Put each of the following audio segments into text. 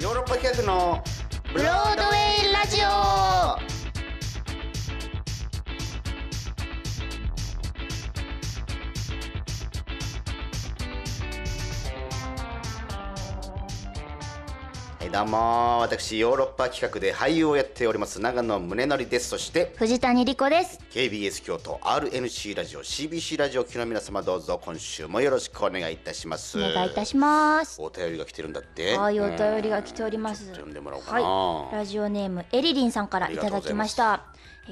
ヨーロッパ企画のブロードウェイラジオどうも私ヨーロッパ企画で俳優をやっております長野宗則ですそして藤谷莉子です KBS 京都 RNC ラジオ CBC ラジオ機の皆様どうぞ今週もよろしくお願いいたしますお願いいたしますお便りが来てるんだってはいお便りが来ております、うん、読んでもらおうかな、はい、ラジオネームエリリンさんからいただきました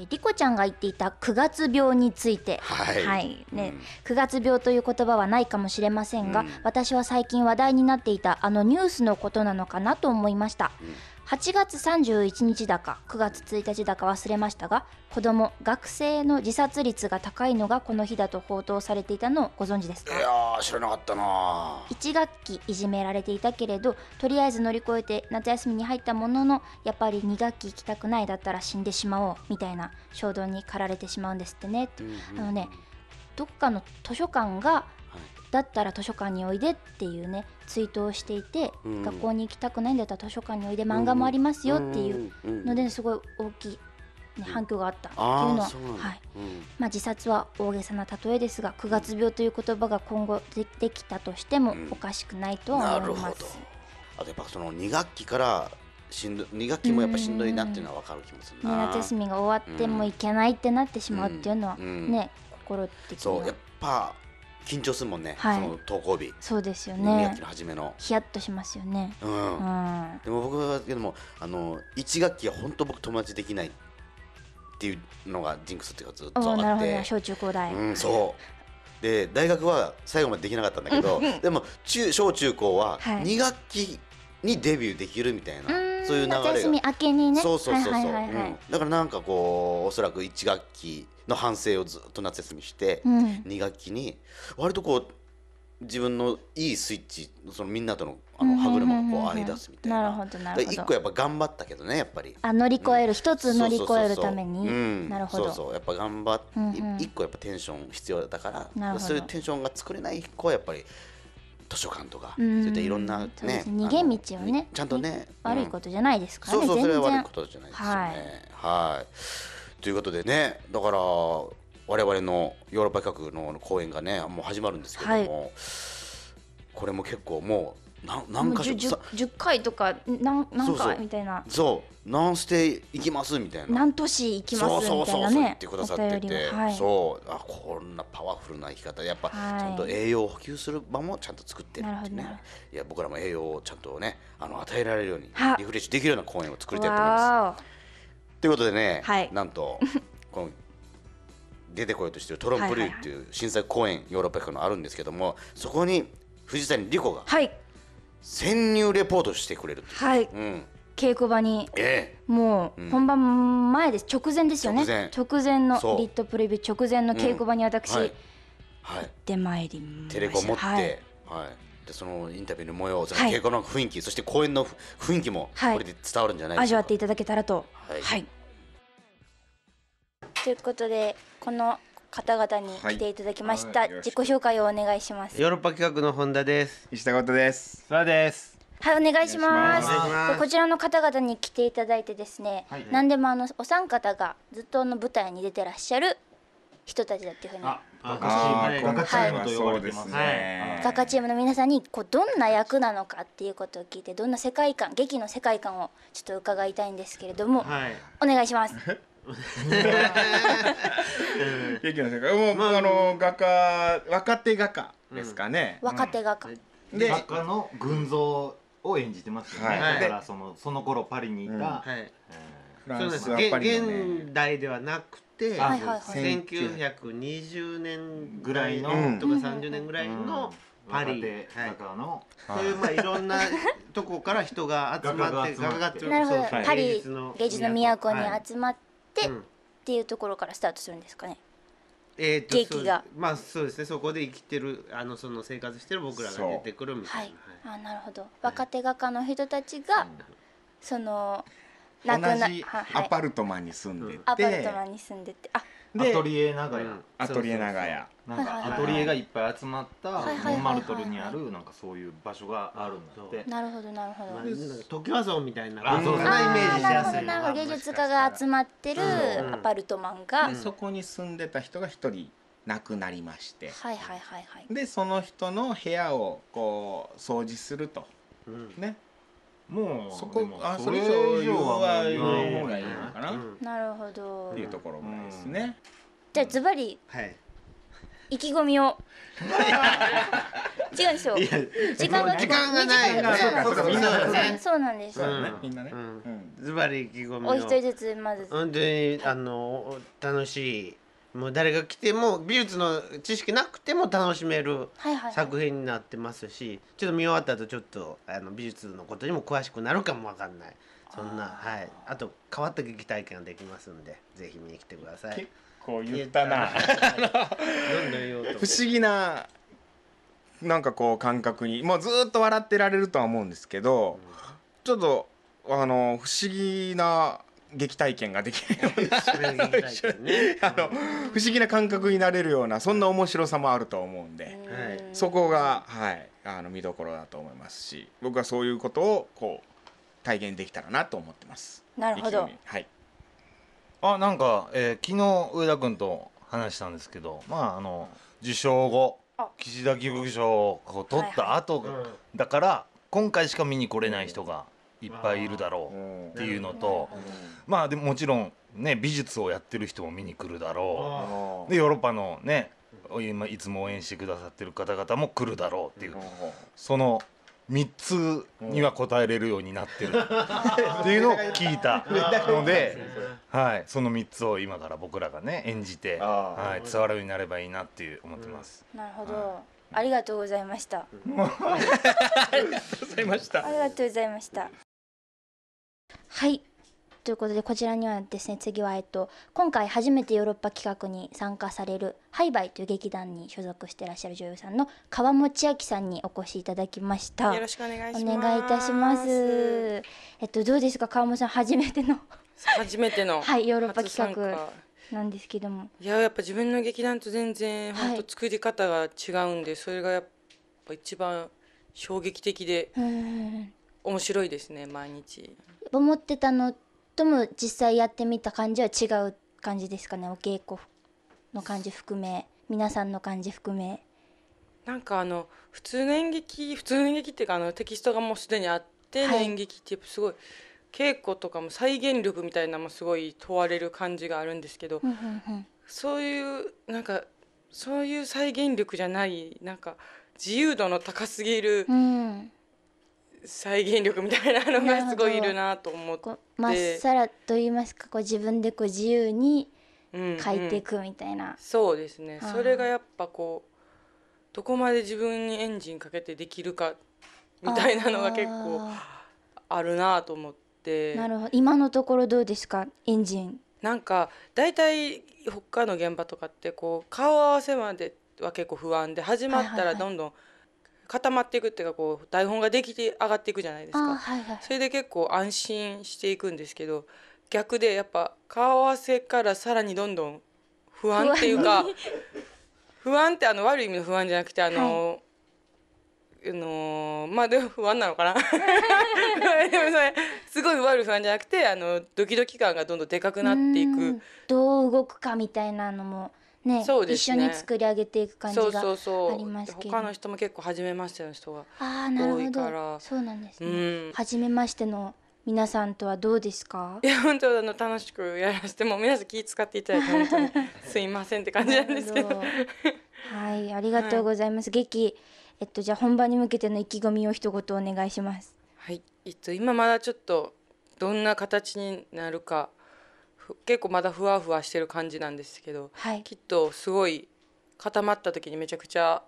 リコちゃんが言っていた9月病について、はい、はい、ね、うん、9月病という言葉はないかもしれませんが、うん、私は最近話題になっていたあのニュースのことなのかなと思いました、うん、8月31日だか9月1日だか忘れましたが子ども学生の自殺率が高いのがこの日だと報道されていたのをご存知ですかいや知らなかったな1学期いじめられていたけれどとりあえず乗り越えて夏休みに入ったもののやっぱり2学期行きたくないだったら死んでしまおうみたいな衝動に駆られてしまうんですってね、うんうん、あのねどっかの図書館がだったら図書館においでっていうねツイートをしていて、うん、学校に行きたくないんだったら図書館においで漫画もありますよっていうのですごい大きい、ね、反響があったっていうのは、はいまあ、自殺は大げさな例えですが9月病という言葉が今後でできたとしてもおかしくないとは思います。あとやっぱその2学期からしんど2学期もやっぱしんどいなっていうのは分かる気もするな、夏休みが終わってもいけないってなってしまうっていうのはね、心的にそうやっぱ緊張するもんね、はい、その登校日そうですよね2学期の初めのヒヤッとしますよね、うん、うん、でも僕はけどもあの1学期は本当僕友達できないっていうのがジンクスっていうかずっとあってなるほど小中高大、うん、そうで大学は最後までできなかったんだけどでも中小中高は2学期にデビューできるみたいな、はいそういう流れが。夏休み明けにね。そうそうそうそう。だからなんかこうおそらく一学期の反省をずっと夏休みして、うん、2学期に割とこう自分のいいスイッチそのみんなとのあの歯車がこう合い出すみたいな一個やっぱ頑張ったけどねやっぱりあ乗り越える、一つ乗り越えるためになるほどそうそうやっぱ頑張って、一個やっぱテンション必要だからそういうテンションが作れない個はやっぱり図書館とか、そういったいろんなね逃げ道をねちゃんとね悪いことじゃないですからねそうそうそれは悪いことじゃないですよねはいということでねだから我々のヨーロッパ企画の公演がねもう始まるんですけども、はい、これも結構もう何何か所 10, 10, 回とか何何回みたいなそう何ステ行きますみたいな何都市行きますみたいなね言ってくださってて、はい、そうあこんなパワフルな生き方やっぱ、ちゃんと栄養を補給する場もちゃんと作ってるってねいや僕らも栄養をちゃんとねあの与えられるようにリフレッシュできるような公演を作りたいと思います。ということでね、はい、なんと この出てこようとしてるトロンプ流っていう新作公演ヨーロッパ行くのあるんですけどもそこに藤谷莉子が潜入レポートしてくれるはい、うん、稽古場に、ええ、もう本番前です、直前ですよね直前のリットプレビュー直前の稽古場に私、うんはい、行ってまいりましたテレコ持って、はい、はいでそのインタビューの模様、その稽古の雰囲気、そして公演の雰囲気もこれで伝わるんじゃない味わっていただけたらと。はい、はい、ということでこの方々に来ていただきました、はい、自己紹介をお願いします。ヨーロッパ企画の本田です。石田ことです。さあです。はいお願いしますこちらの方々に来ていただいてですね、はい、何でもあのお三方がずっとの舞台に出てらっしゃる人たちだっていうふうにバカチームと呼ばれてますねバカチームの皆さんにこうどんな役なのかっていうことを聞いてどんな世界観劇の世界観をちょっと伺いたいんですけれども、はい、お願いします。劇の世界もう、まあ、あの画家若手画家ですかね、うん、若手画家、で画家の群像を演じてますよね、はい、だからそのその頃パリにいた、うんはいフランスはパリの、ね、現代ではなくて、はいはいはい、1920年ぐらいの、うん、とか30年ぐらいの、パリで、はい、の、はい、うまあいろんなとこから人が集まって画家が集まって、はい、パリ芸術の都に集まって、はい、っていうところからスタートするんですかね。えーと、劇がまあそうですねそこで生きてるあのその生活してる僕らが出てくるみたいな。はい、あなるほど若手画家の人たちが、うん、その同じアパルトマンに住んでて、アパルトマンに住んでてあアトリエ長屋アトリエ長屋なんかアトリエがいっぱい集まったモンマルトルにあるなんかそういう場所があるんだってなるほどなるほど時和像みたいなあそうなイメージしやすいなんか芸術家が集まってるアパルトマンがそこに住んでた人が一人亡くなりましてはいはいはいはいでその人の部屋をこう掃除するとねもうそこあそれ以上は言わない方がいいのかな、なるほどっていうところもですね、じゃあズバリ、意気込みを 違うでしょ時間が時間がない、そうかみんな、ね、そうなんです、ね、みんなね、ズバリ意気込みお一人ずつまず本当にあの楽しいもう誰が来ても美術の知識なくても楽しめる作品になってますし、ちょっと見終わった後ちょっとあの美術のことにも詳しくなるかもわかんないそんなはいあと変わった劇体験ができますんでぜひ見に来てください。結構言ったな不思議ななんかこう感覚にもうずっと笑ってられるとは思うんですけど、うん、ちょっとあの不思議な劇体験ができるような あの不思議な感覚になれるようなそんな面白さもあると思うんで、そこが、はい、あの見どころだと思いますし僕はそういうことをこう体現できたらなと思ってます。なるほど、はい、あなんか、えー、昨日上田君と話したんですけど、まあ、あの受賞後岸田義務賞を取った後、はいはい、だから今回しか見に来れない人がいっぱいいるだろうっていうのと。うんまあでももちろん、ね、美術をやってる人も見に来るだろうでヨーロッパのね今いつも応援してくださってる方々も来るだろうっていう、その3つには答えれるようになってる っていうのを聞いたので、はい、その3つを今から僕らがね演じて、はい、伝わるようになればいいなっていう思ってます。なるほど、ありがとうございました。ありがとうございました。ありがとうございました。はい。ということでこちらにはですね次は、えっと、今回初めてヨーロッパ企画に参加されるハイバイという劇団に所属してらっしゃる女優さんの川持明さんにお越しいただきましたよろしくお願いしますお願いいたしますえっとどうですか川本さん初めての 初めての はいヨーロッパ企画なんですけどもいややっぱ自分の劇団と全然本当作り方が違うんで、はい、それがやっぱ一番衝撃的で面白いですね毎日思ってたのとも実際やってみた感じは違う感じですかねお稽古の感じ含め皆さんの感じ含めなんかあの普通の演劇普通の演劇っていうかあのテキストがもうすでにあっての演劇ってすごい、稽古とかも再現力みたいなのもすごい問われる感じがあるんですけど、うんうんうん、そういうなんかそういう再現力じゃないなんか自由度の高すぎる、うん、再現力みたいなのがすごいいるなと思ってまっさらと言いますかこう自分でこう自由に書いていくみたいな、うんうん、そうですねそれがやっぱこうどこまで自分にエンジンかけてできるかみたいなのが結構あるなと思ってなるほど今のところどうですかエンジンなんか大体他の現場とかってこう顔合わせまでは結構不安で始まったらどんどん、はいはいはい固まっていくっていうかこう台本ができて上がっていくじゃないですか、はいはい、それで結構安心していくんですけど逆でやっぱ顔合わせからさらにどんどん不安っていうか不安ってあの悪い意味の不安じゃなくてあの、はいあのまあでも不安なのかなでもそれすごい悪い不安じゃなくてあのドキドキ感がどんどんでかくなっていくどう動くかみたいなのもね、ね、一緒に作り上げていく感じがありますけど他の人も結構初めましての人が多いからそうなんですね、うん、初めましての皆さんとはどうですかいや本当あの楽しくやらせても皆さん気使っていただいて本当に すいませんって感じなんですけどはいありがとうございます、はい、劇えっとじゃあ本番に向けての意気込みを一言お願いしますはいえっと今まだちょっとどんな形になるか結構まだふわふわしてる感じなんですけど、はい、きっとすごい固まった時にめちゃくちゃ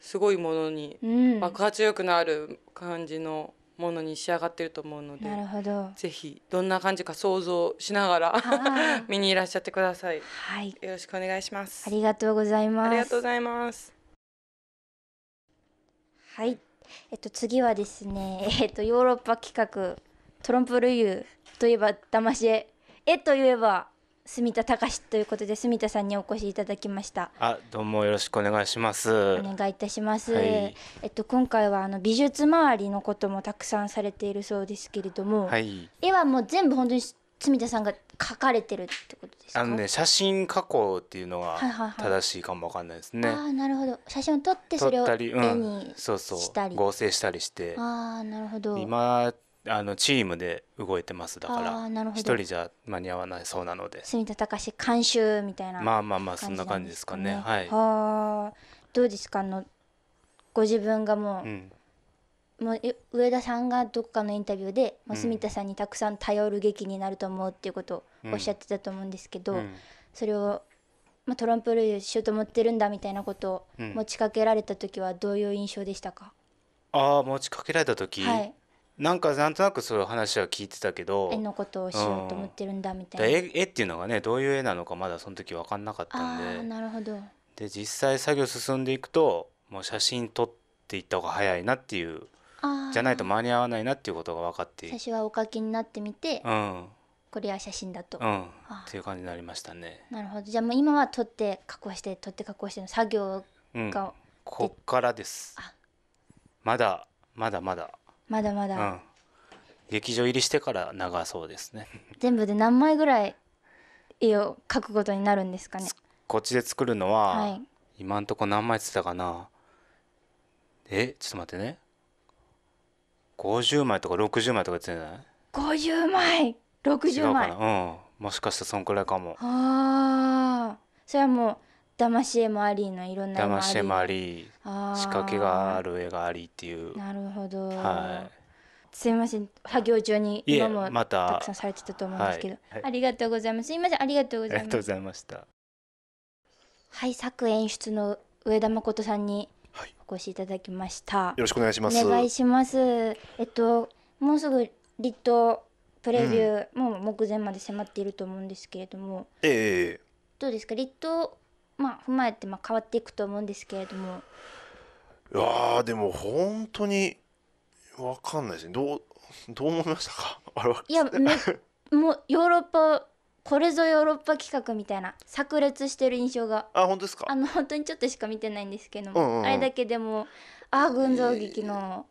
すごいものに、うん、爆発力のある感じのものに仕上がってると思うのでなるほどぜひどんな感じか想像しながら 見にいらっしゃってください、はい、よろしくお願いしますありがとうございますありがとうございますはいえっと次はですねえっとヨーロッパ企画トランプルユーといえば騙し絵絵といえば住田隆ということで住田さんにお越しいただきましたあどうもよろしくお願いしますお願いいたします、はい、えっと今回はあの美術周りのこともたくさんされているそうですけれども、はい、絵はもう全部本当に住田さんが描かれてるってことですあのね写真加工っていうのが正しいかもわかんないですね、はいはいはい、あなるほど写真を撮ってそれを絵にしたり、うん、そうそう合成したりしてああなるほど今あのチームで動いてますだから一人じゃ間に合わないそうなので住田隆監修みたいな、まあまあまあそんな感じですかねはいはどうですかあのご自分がもう、うん、もう上田さんがどっかのインタビューで、もう住田さんにたくさん頼る劇になると思うっていうことをおっしゃってたと思うんですけど、うん、それを、まあ、トランプルーしようと思ってるんだみたいなことを持ちかけられた時はどういう印象でしたか、うん、ああ持ちかけられた時、はいなんかなんとなくそういう話は聞いてたけど絵のことをしようと思ってるんだみたいな、うん、絵絵っていうのがねどういう絵なのかまだその時分かんなかったんであなるほどで実際作業進んでいくともう写真撮っていった方が早いなっていうあじゃないと間に合わないなっていうことが分かって最初はお書きになってみて、うん、これは写真だと、うん、っていう感じになりましたねなるほどじゃあもう今は撮って加工して撮って加工しての作業が、うん、こっからですあまだまだまだまだまだ、うん、劇場入りしてから長そうですね 全部で何枚ぐらい絵を描くことになるんですかねこっちで作るのは、はい、今んとこ何枚つったかなえちょっと待ってね50枚とか60枚とか言ってない50枚60枚うんもしかしたらそんくらいかもああそれはもう騙し絵もありのいろんな絵もあし絵もあり仕掛けがある絵がありっていうなるほど、はい、すみません作業中に今もたくさんされてたと思うんですけど、ははい、ありがとうございますすみませんありがとうございますありがとうございましたはい作演出の上田誠さんにお越しいただきました、よろしくお願いしますお願いしますえっともうすぐ立冬プレビュー、うん、もう目前まで迫っていると思うんですけれどもええどうですか立冬まあ、踏まえてまあ変わっていくと思うんですけれどもいやでも本当に分かんないですねどうどう思いましたか あれはいや もうヨーロッパこれぞヨーロッパ企画みたいな炸裂してる印象があ本当ですかあの本当にちょっとしか見てないんですけども、うんうんうん、あれだけでもああ群像劇の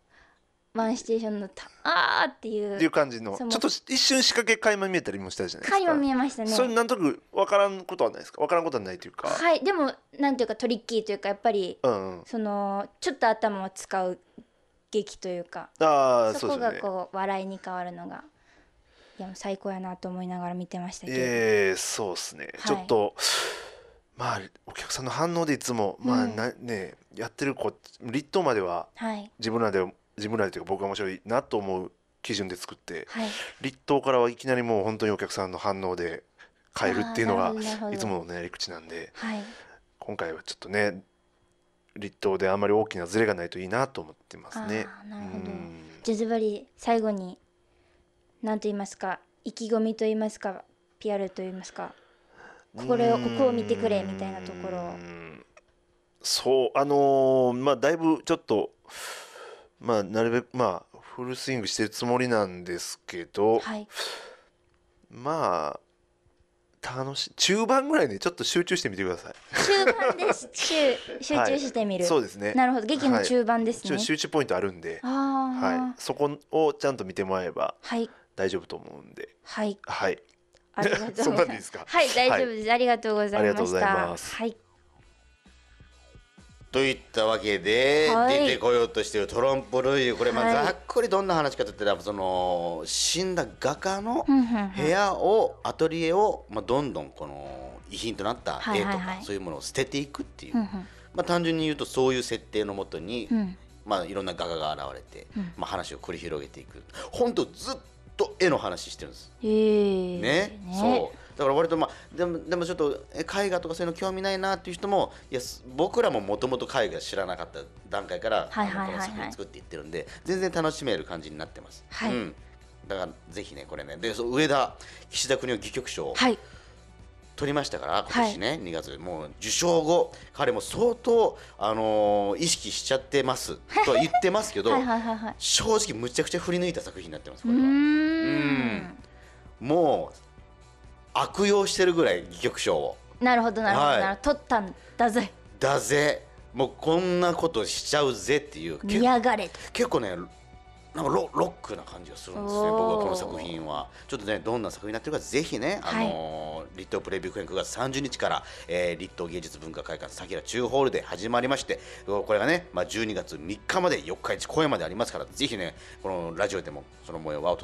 ワンシチュエーションのたあーっていうっていう感じのちょっと一瞬仕掛け垣間見えたりもしたじゃないですか垣間見えましたねそれなんとなく分からんことはないですか分からんことはないというかはいでもなんていうかトリッキーというかやっぱり、うんうん、そのちょっと頭を使う劇というかあそこがこう、ね、笑いに変わるのがいや最高やなと思いながら見てましたけどえー、そうですね、はい、ちょっとまあお客さんの反応でいつも、まあな、うん、ねやってる子立冬までは、はい、自分らで自分らというか僕が面白いなと思う基準で作って、はい、立冬からはいきなりもう本当にお客さんの反応で変えるっていうのがいつものやり口なんで、はい、今回はちょっとね立冬であんまり大きなズレがないといいなと思ってますね。なるほどじゃズバリ最後に何と言いますか意気込みと言いますか PR と言いますかこれをここを見てくれみたいなところそうあのー、まあだいぶちょっとまあ、なるべく、まあ、フルスイングしてるつもりなんですけど、はい、まあ楽し中盤ぐらいでちょっと集中してみてください中盤です集集中してみる、はい、そうですねなるほど劇の中盤ですね、はい、集中ポイントあるんで、はい、そこをちゃんと見てもらえば大丈夫と思うんではい、はい、ありがとうございます はい大丈夫です、ありがとうございましたはいといったわけで、はい、出てこようとしているトランプ・ルイユこれまあざっくりどんな話かといったらその死んだ画家の部屋をアトリエを、まあ、どんどんこの遺品となった絵とか、そういうものを捨てていくっていう、まあ、単純に言うとそういう設定のもとに、まあ、いろんな画家が現れて、まあ、話を繰り広げていく本当ずっと絵の話してるんです。えー、ねねそうだから割とまあでもでもちょっと絵画とかそういうの興味ないなっていう人もいや僕らももともと絵画知らなかった段階から、この作品作っていってるんで全然楽しめる感じになってます、はい、うん、だからぜひねこれねで上田岸田国夫戯曲賞、はい取りましたから今年ね、はい、2月もう受賞後彼も相当、あのー、意識しちゃってますとは 言ってますけど正直むちゃくちゃ振り抜いた作品になってますこれは。うんもう悪用してるぐらい戯曲賞をなるほどなるほど、はい、取ったんだぜだぜもうこんなことしちゃうぜっていう見やがれ結構ねなんかロロックな感じがするんですね僕はこの作品はちょっとねどんな作品になってるかぜひね、あのー立東プレビュー公演9月30日から、えー、立東芸術文化会館さきら中ホールで始まりましてこれがね、まあ、12月3日まで4日市公演までありますからぜひねこのラジオでもその模様はお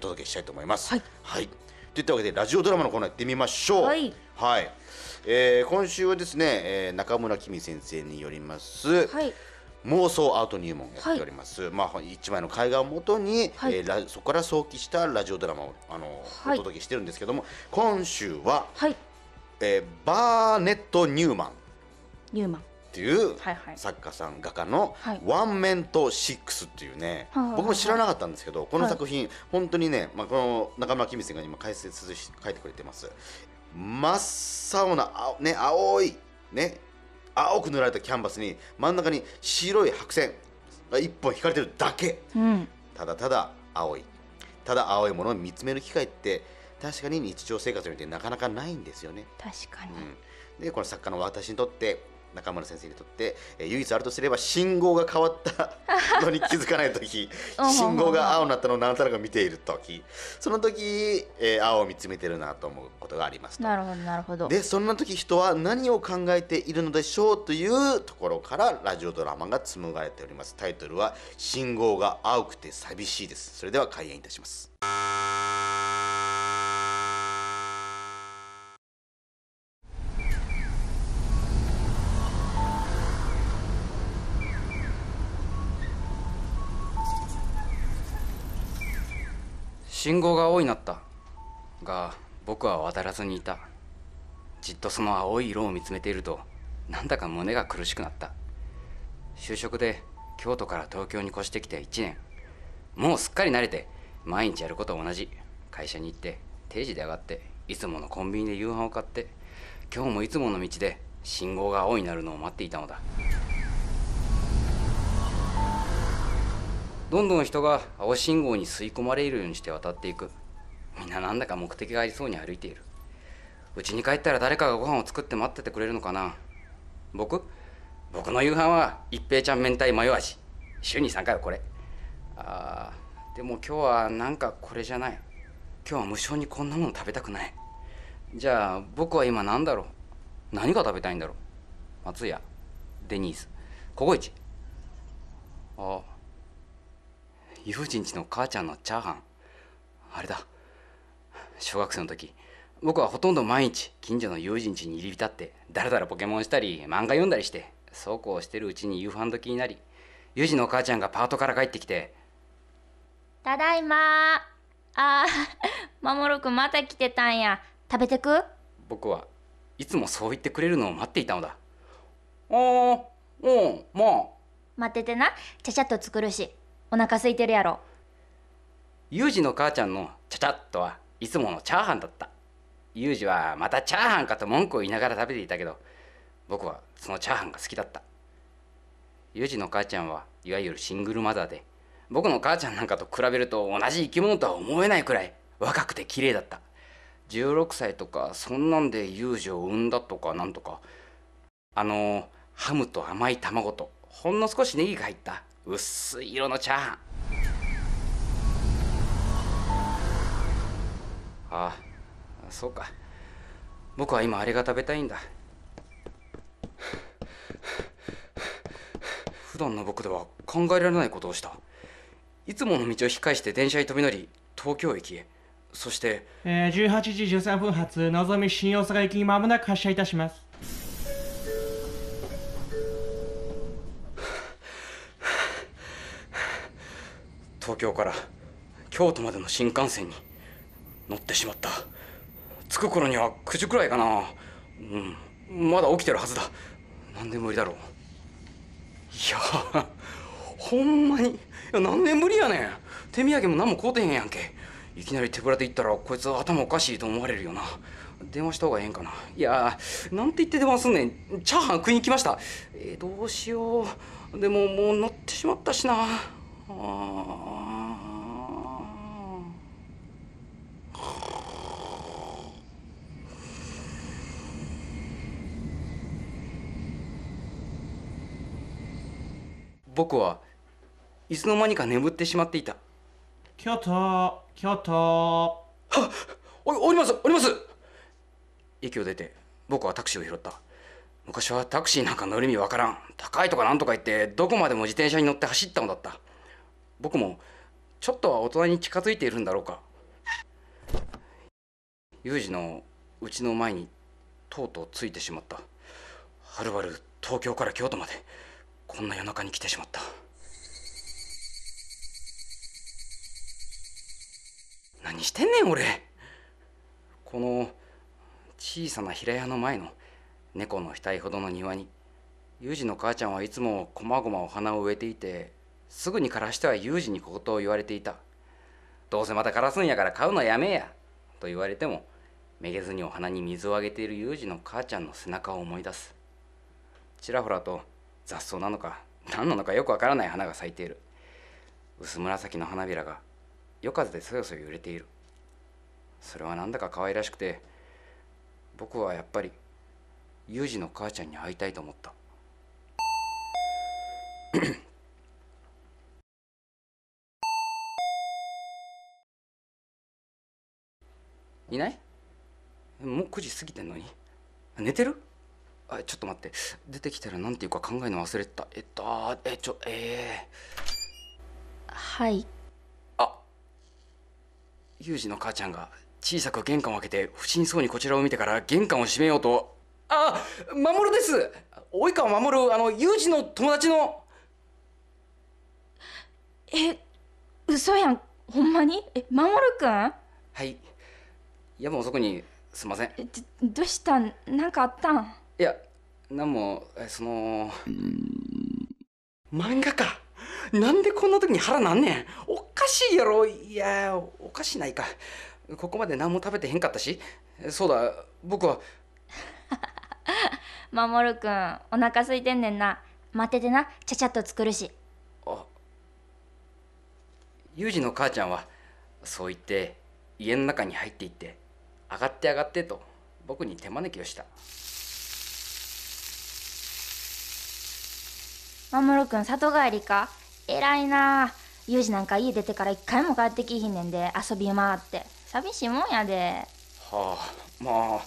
届けしたいと思います。はい、はいといったわけでラジオドラマのコーナー行ってみましょう。はい、はい、えー、今週はですね、えー、中村きみ先生によります、はい、妄想アート入門やっております、はい、まあ一枚の絵画をもとに、はい、えー、そこから想起したラジオドラマをあの、お届けしてるんですけども今週は、はいえー、バーネット・ニューマン。ニューマンっていう作家さん、画家の「ワンメント6」っていうね、僕も知らなかったんですけどこの作品、本当にね、まあ、この中村きみさんが今解説し書いてくれてます真っ青な青,、ね、青い、ね、青く塗られたキャンバスに真ん中に白い白線が1本引かれてるだけ、うん、ただただ青いただ青いものを見つめる機会って確かに日常生活においてなかなかないんですよね。確かに、うん、でこの作家の私にとって中村先生にとって、えー、唯一あるとすれば信号が変わった のに気づかない時信号が青になったのを何となく見ている時その時、えー、青を見つめてるなと思うことがありますなるほどなるほどでそんな時人は何を考えているのでしょうというところからラジオドラマが紡がれておりますタイトルは「信号が青くて寂しい」ですそれでは開演いたします。信号が青になったが僕は渡らずにいたじっとその青い色を見つめているとなんだか胸が苦しくなった就職で京都から東京に越してきて1年もうすっかり慣れて毎日やることは同じ会社に行って定時で上がっていつものコンビニで夕飯を買って今日もいつもの道で信号が青になるのを待っていたのだどんどん人が青信号に吸い込まれるようにして渡っていくみんななんだか目的がありそうに歩いているうちに帰ったら誰かがご飯を作って待っててくれるのかな僕僕の夕飯は一平ちゃん明太マヨ味週に3回はこれあでも今日はなんかこれじゃない今日は無性にこんなもの食べたくないじゃあ僕は今何だろう何が食べたいんだろう松屋デニーズココイチああ友人ちの母ちゃんのチャーハンあれだ小学生の時僕はほとんど毎日近所の友人家に入り浸ってだらだらポケモンしたり漫画読んだりしてそうこうしてるうちに夕飯時になり友人のお母ちゃんがパートから帰ってきて「ただいまああ守るくまた来てたんや食べてく?」僕はいつもそう言ってくれるのを待っていたのだああうんまあ待っててなちゃちゃっと作るしお腹空いてるやろユージの母ちゃんのちゃちゃっとはいつものチャーハンだったユージはまたチャーハンかと文句を言いながら食べていたけど僕はそのチャーハンが好きだったユージの母ちゃんはいわゆるシングルマザーで僕の母ちゃんなんかと比べると同じ生き物とは思えないくらい若くて綺麗だった16歳とかそんなんでユージを産んだとかなんとかあのハムと甘い卵とほんの少しネギが入った薄い色のチャーハンああそうか僕は今あれが食べたいんだ普段の僕では考えられないことをしたいつもの道を引き返して電車に飛び乗り東京駅へそして、えー、18時13分発のぞみ新大阪駅にまもなく発車いたします東京から京都までの新幹線に乗ってしまった着く頃には9時くらいかなうんまだ起きてるはずだ何で無理だろういやほんまにいや何年ぶりやねん手土産も何も買うてへんやんけいきなり手ぶらで行ったらこいつ頭おかしいと思われるよな電話した方がええんかないやなんて言って電話すんねんチャーハン食いに来ましたえー、どうしようでももう乗ってしまったしな僕はいつの間にか眠ってしまっていたタキャタはっおおりますおります駅を出て僕はタクシーを拾った昔はタクシーなんか乗る意味わからん高いとかなんとか言ってどこまでも自転車に乗って走ったのだった僕もちょっとは大人に近づいているんだろうか有事のうちの前にとうとうついてしまったはるばる東京から京都までこんな夜中に来てしまった何してんねん俺この小さな平屋の前の猫の額ほどの庭に有事の母ちゃんはいつもこまごまお花を植えていてすぐに枯らしては有事に小言を言われていた。どうせまた枯らすんやから買うのやめやと言われても、めげずにお花に水をあげている有事の母ちゃんの背中を思い出す。ちらほらと雑草なのか何なのかよくわからない花が咲いている。薄紫の花びらが夜風でそよそよ揺れている。それはなんだか可愛らしくて、僕はやっぱり有事の母ちゃんに会いたいと思った。いないもう9時過ぎてんのに寝てるあちょっと待って出てきたら何ていうか考えの忘れてたえっとえちょえー、はいあユージの母ちゃんが小さく玄関を開けて不審そうにこちらを見てから玄関を閉めようとあ守です及川守あのユージの友達のえ嘘やんほんまにえ守くんはい夜も遅くにすいませんえどうしたんなかあったんいや何もえその漫画家なんでこんな時に腹なんねんおかしいやろいやおかしないかここまで何も食べてへんかったしそうだ僕は 守くんお腹空いてんねんな待っててなちゃちゃっと作るしあユージの母ちゃんはそう言って家の中に入っていって上がって上がってと僕に手招きをした守くん里帰りか偉いなユージなんか家出てから一回も帰ってきひんねんで遊び回って寂しいもんやではあまあ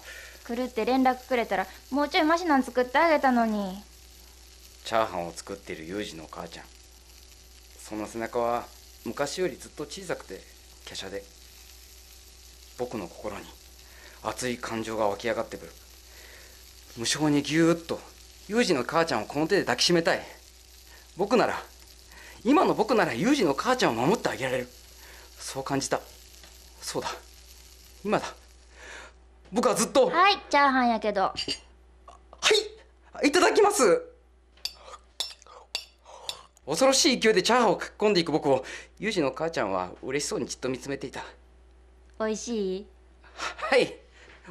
来るって連絡くれたらもうちょいマシなん作ってあげたのにチャーハンを作ってるユージのお母ちゃんその背中は昔よりずっと小さくて華奢で僕の心に熱い感情が湧き上がってくる無性にぎゅーっとユージの母ちゃんをこの手で抱きしめたい僕なら今の僕ならユージの母ちゃんを守ってあげられるそう感じたそうだ今だ僕はずっとはいチャーハンやけどはいいただきます恐ろしい勢いでチャーハンをかっ込んでいく僕をユージの母ちゃんは嬉しそうにじっと見つめていたおいしいはい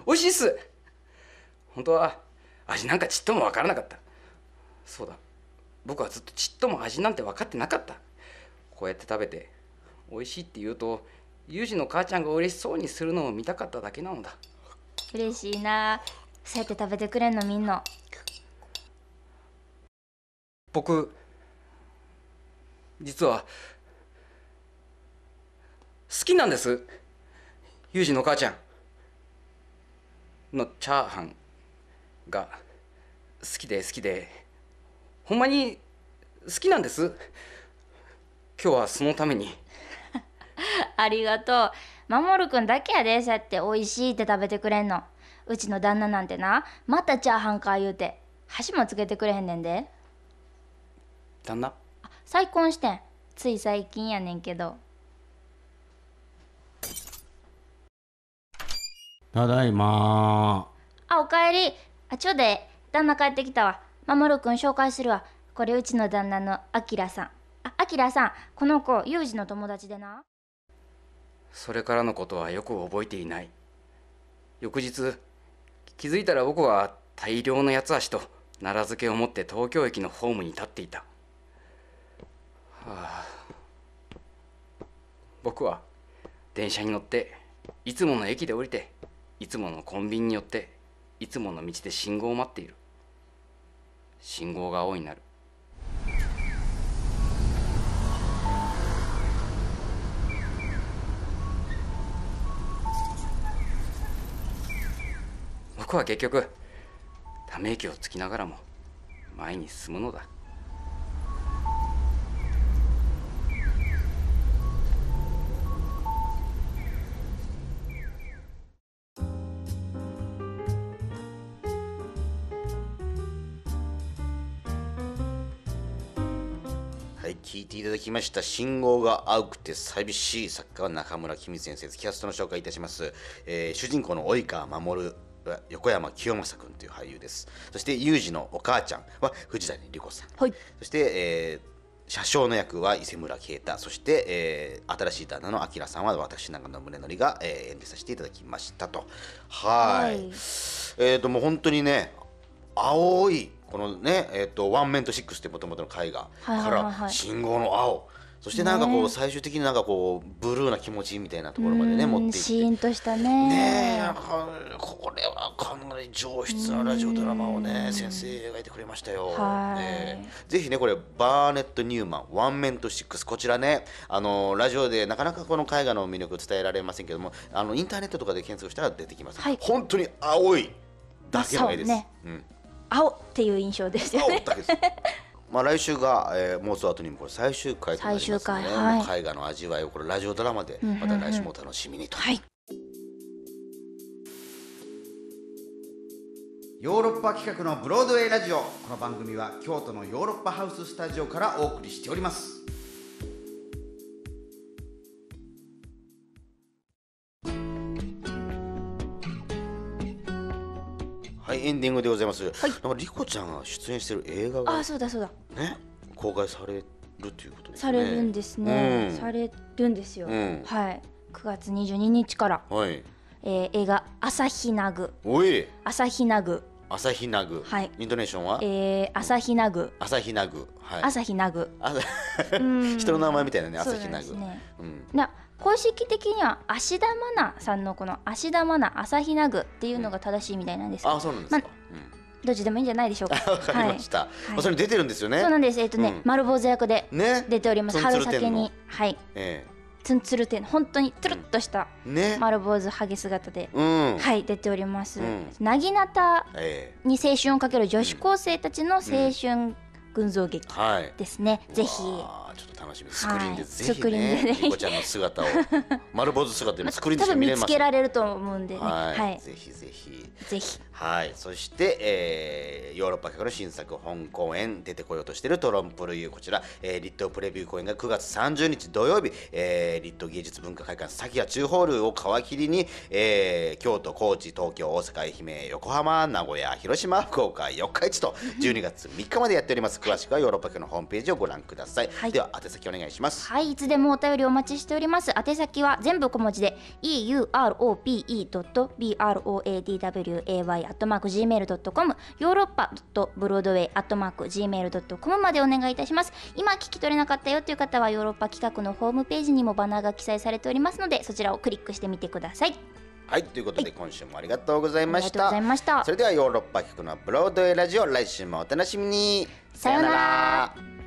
美味しいっす本当は味なんかちっとも分からなかったそうだ僕はずっとちっとも味なんて分かってなかったこうやって食べて美味しいって言うとユージの母ちゃんが嬉しそうにするのを見たかっただけなのだ嬉しいなそうやって食べてくれんのみんな僕実は好きなんですユージの母ちゃんのチャーハンが好きで好きでほんまに好きなんです今日はそのために ありがとう守君だけやでそうやって美味しいって食べてくれんのうちの旦那なんてなまたチャーハンか言うて箸もつけてくれへんねんで旦那再婚してんつい最近やねんけどただいまあおかえりあちょう旦那帰ってきたわ守君紹介するわこれうちの旦那のあきらさんああきらさんこの子ユージの友達でなそれからのことはよく覚えていない翌日気づいたら僕は大量の八つ足と奈良漬けを持って東京駅のホームに立っていた、はあ、僕は電車に乗っていつもの駅で降りていつものコンビニによっていつもの道で信号を待っている信号が青になる僕は結局ため息をつきながらも前に進むのだきました信号が青くて寂しい作家は中村君先生です。キャストの紹介いたします。えー、主人公の及川守横山清正君という俳優です。そして裕二のお母ちゃんは藤谷莉子さん。はい、そして、えー車掌の役は伊勢村啓太そして、えー、新しい旦那の明さんは私長野宗則が、えー、演じさせていただきましたとはい、はい、えっ、ー、ともう本当にね青いこのね、えっと、ワンメントシックスってもともとの絵画から信号の青、そしてなんかこう、最終的になんかこうブルーな気持ちみたいなところまでね持っていってシーンとしたねねなこれはかなり上質なラジオドラマをね先生描いてくれましたよ、ね、ぜひねこれバーネット・ニューマン「ワンメントシックスこちらねあのラジオでなかなかこの絵画の魅力伝えられませんけどもあのインターネットとかで検索したら出てきます、はい、本当に青いだけの絵です。ね、うん青っていう印象ですよね。まあ来週が、えー、モーツァルトにもこれ最終回となりますので、ねはい、絵画の味わいをこれラジオドラマでまた来週も楽しみにと。はい、ヨーロッパ企画のブロードウェイラジオこの番組は京都のヨーロッパハウススタジオからお送りしております。エンディングでございます、はい、なんリコちゃんが出演してる映画があそうだそうだね公開されるということ、ね、されるんですね、うん、されるんですよ、うん、はい9月22日から、はい、えー、映画「朝日なぐ」おい「朝日なぐ」朝日なぐ、はい、イントネーションは、えー、朝日なぐ、朝日なぐ、はい、朝日なぐ、人の名前みたいなね、朝日なぐ、ね、うん、な公式的には芦田愛菜さんのこの芦田愛菜朝比奈具っていうのが正しいみたいなんですけど、あそうなんですか、まどっちでもいいんじゃないでしょうか。分 かりました。はい、それ出てるんですよね。そうなんです。えっ、とね、丸坊主役で出ております。春先に、はい。ええツンツルて本当につるっとした丸坊主ハゲ姿で、はい出ております。なぎなたに青春をかける女子高生たちの青春群像劇ですね、はい、ぜひちょっと楽しみです。スクリーンでぜひね、はい、ね、ちゃんの姿を 丸坊主姿でスクリーンで見れます多分見つけられると思うんでね、はい、はい、ぜひぜひぜひはいそして、えー、ヨーロッパ客の新作本公演出てこようとしているトロンプルユーこちら、えー、リットプレビュー公演が9月30日土曜日、えー、リット芸術文化会館先谷中ホールを皮切りに、えー、京都高知東京大阪愛媛横浜名古屋広島福岡四日市と12月3日までやっております詳しくはヨーロッパ局のホームページをご覧ください、はい、では宛先お願いしますはいいつでもお便りお待ちしております宛先は全部小文字で europe.broadway.gmail.com ヨーロッパ .broadway.gmail.com までお願いいたします今聞き取れなかったよという方はヨーロッパ企画のホームページにもバナーが記載されておりますのでそちらをクリックしてみてくださいはいということで今週もありがとうございました、ありがとうございましたそれではヨーロッパ企画のブロードウェイラジオ来週もお楽しみにさようなら